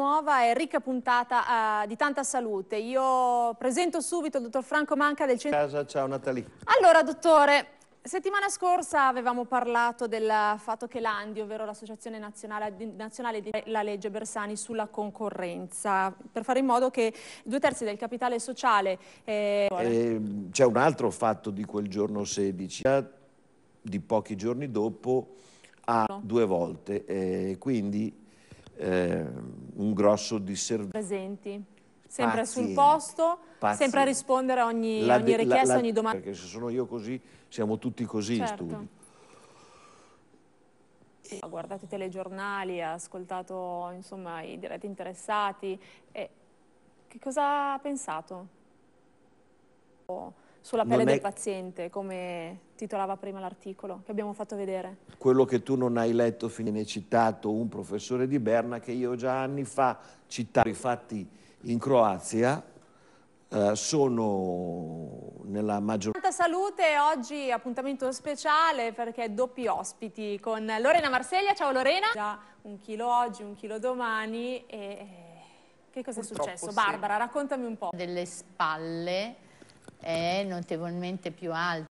nuova e ricca puntata uh, di tanta salute. Io presento subito il dottor Franco Manca del centro... Casa, ciao Natalì. Allora, dottore, settimana scorsa avevamo parlato del fatto che l'ANDI, ovvero l'Associazione Nazionale, Nazionale di la legge Bersani sulla concorrenza, per fare in modo che due terzi del capitale sociale... Eh... Ehm, c'è un altro fatto di quel giorno 16, eh, di pochi giorni dopo, a due volte, eh, quindi eh, un grosso disservizio. Presenti, sempre Pazienti. sul posto, Pazienti. sempre a rispondere a ogni, la, ogni richiesta, la, la, ogni domanda. Perché se sono io così, siamo tutti così certo. in studio. Ha guardato i telegiornali, ha ascoltato insomma, i diretti interessati. E che cosa ha pensato? sulla pelle del paziente, come titolava prima l'articolo che abbiamo fatto vedere. Quello che tu non hai letto viene citato un professore di Berna che io già anni fa citavo, infatti in Croazia eh, sono nella maggior... Tanta salute, oggi appuntamento speciale perché doppi ospiti con Lorena Marseglia, ciao Lorena! Già un chilo oggi, un chilo domani e... Eh, che cosa Purtroppo è successo? Sì. Barbara, raccontami un po'. Delle spalle è notevolmente più alto.